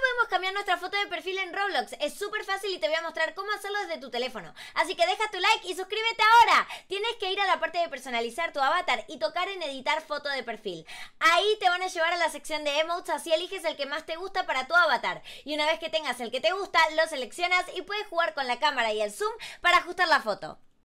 podemos cambiar nuestra foto de perfil en Roblox. Es súper fácil y te voy a mostrar cómo hacerlo desde tu teléfono. Así que deja tu like y suscríbete ahora. Tienes que ir a la parte de personalizar tu avatar y tocar en editar foto de perfil. Ahí te van a llevar a la sección de emotes, así eliges el que más te gusta para tu avatar. Y una vez que tengas el que te gusta, lo seleccionas y puedes jugar con la cámara y el zoom para ajustar la foto.